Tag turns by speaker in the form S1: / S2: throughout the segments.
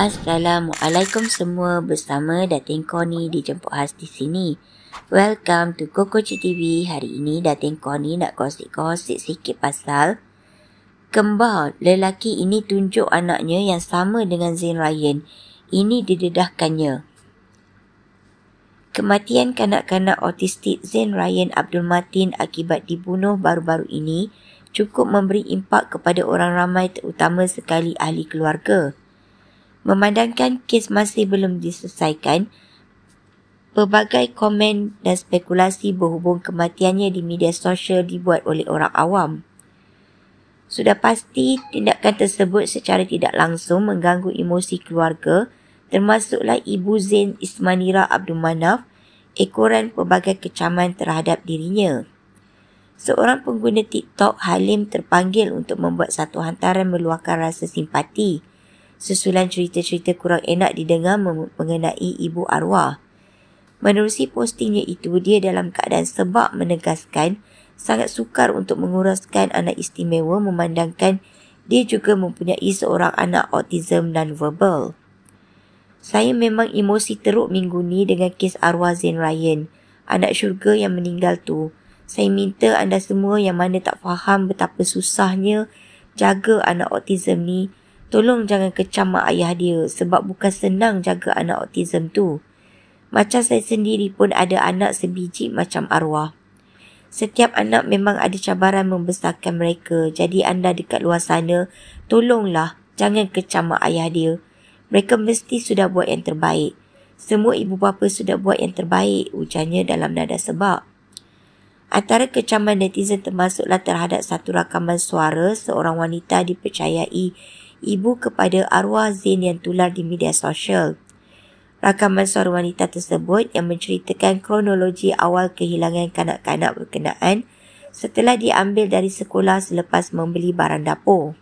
S1: Assalamualaikum semua bersama Dating Koni dijemput Has di sini. Welcome to Koko TV. Hari ini Dating Koni nak gosip-gosip sikit pasal kembar lelaki ini tunjuk anaknya yang sama dengan Zain Ryan. Ini didedahkannya. Kematian kanak-kanak autistik Zain Ryan Abdul Matin akibat dibunuh baru-baru ini cukup memberi impak kepada orang ramai terutama sekali ahli keluarga memandangkan kes masih belum diselesaikan, pelbagai komen dan spekulasi berhubung kematiannya di media sosial dibuat oleh orang awam. Sudah pasti tindakan tersebut secara tidak langsung mengganggu emosi keluarga termasuklah Ibu Zain Ismanira Abdul Manaf ekoran pelbagai kecaman terhadap dirinya. Seorang pengguna TikTok Halim terpanggil untuk membuat satu hantaran meluahkan rasa simpati susulan cerita-cerita kurang enak didengar mengenai ibu arwah. Menerusi postingnya itu, dia dalam keadaan sebab menegaskan sangat sukar untuk menguruskan anak istimewa memandangkan dia juga mempunyai seorang anak autism dan verbal. Saya memang emosi teruk minggu ni dengan kes arwah Zain Ryan, anak syurga yang meninggal tu. Saya minta anda semua yang mana tak faham betapa susahnya jaga anak autism ni Tolong jangan kecam mak ayah dia sebab bukan senang jaga anak autism tu. Macam saya sendiri pun ada anak sebiji macam arwah. Setiap anak memang ada cabaran membesarkan mereka. Jadi anda dekat luar sana, tolonglah jangan kecam mak ayah dia. Mereka mesti sudah buat yang terbaik. Semua ibu bapa sudah buat yang terbaik, ujarnya dalam nada sebab. Antara kecaman netizen termasuklah terhadap satu rakaman suara seorang wanita dipercayai ibu kepada arwah Zain yang tular di media sosial. Rakaman suara wanita tersebut yang menceritakan kronologi awal kehilangan kanak-kanak berkenaan setelah diambil dari sekolah selepas membeli barang dapur.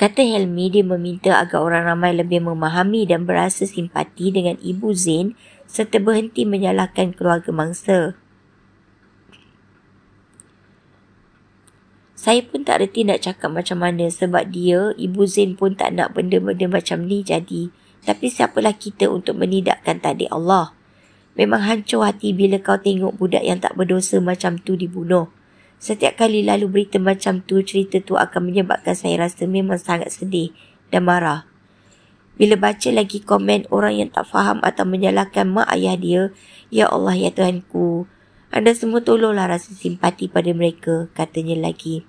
S1: Kata Helmi, dia meminta agar orang ramai lebih memahami dan berasa simpati dengan ibu Zain serta berhenti menyalahkan keluarga mangsa. Saya pun tak reti nak cakap macam mana sebab dia, Ibu Zain pun tak nak benda-benda macam ni jadi. Tapi siapalah kita untuk menidakkan tadi Allah. Memang hancur hati bila kau tengok budak yang tak berdosa macam tu dibunuh. Setiap kali lalu berita macam tu, cerita tu akan menyebabkan saya rasa memang sangat sedih dan marah. Bila baca lagi komen orang yang tak faham atau menyalahkan mak ayah dia, Ya Allah, Ya Tuhanku, anda semua tolonglah rasa simpati pada mereka, katanya lagi.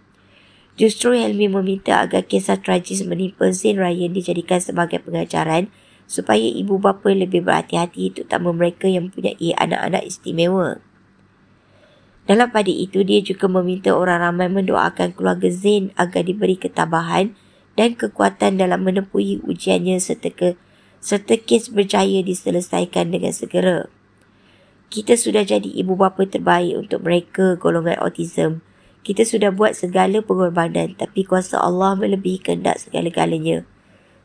S1: Justru Helmi meminta agar kisah tragis menimpa Zain Ryan dijadikan sebagai pengajaran supaya ibu bapa lebih berhati-hati terutama mereka yang mempunyai anak-anak istimewa. Dalam pada itu, dia juga meminta orang ramai mendoakan keluarga Zain agar diberi ketabahan dan kekuatan dalam menempuhi ujiannya serta, ke, serta kes berjaya diselesaikan dengan segera. Kita sudah jadi ibu bapa terbaik untuk mereka golongan autism. Kita sudah buat segala pengorbanan tapi kuasa Allah melebihi kehendak segala-galanya.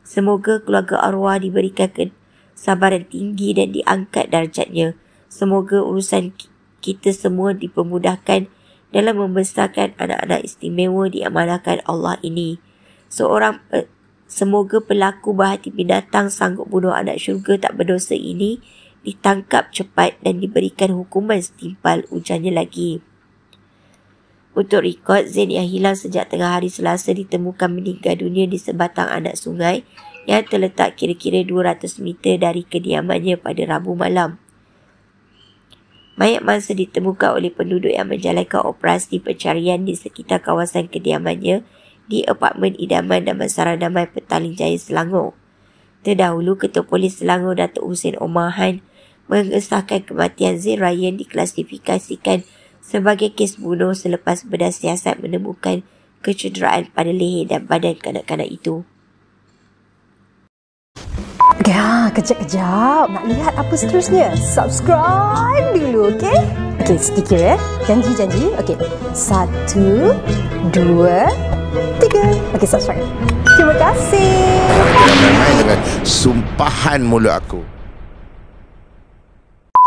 S1: Semoga keluarga arwah diberikan kesabaran tinggi dan diangkat darjatnya. Semoga urusan kita semua dipermudahkan dalam membesarkan anak-anak istimewa diamanahkan Allah ini seorang eh, semoga pelaku berhati binatang sanggup bunuh anak syurga tak berdosa ini ditangkap cepat dan diberikan hukuman setimpal ujarnya lagi. Untuk rekod, Zain yang hilang sejak tengah hari Selasa ditemukan meninggal dunia di sebatang anak sungai yang terletak kira-kira 200 meter dari kediamannya pada Rabu malam. Mayat mangsa ditemukan oleh penduduk yang menjalankan operasi pencarian di sekitar kawasan kediamannya di apartmen idaman dan bersarang damai Petaling Jaya Selangor. Terdahulu, Ketua Polis Selangor Datuk Hussein Omar Han mengesahkan kematian Zain Ryan diklasifikasikan sebagai kes bunuh selepas bedah siasat menemukan kecederaan pada leher dan badan kanak-kanak itu. Ya, kejap-kejap. Nak lihat apa seterusnya? Subscribe dulu, okey? Okey, sedikit ya. Eh? Janji-janji. Okey. Satu, dua, tiga. Okey, subscribe. Terima kasih. Dengan sumpahan mulut aku.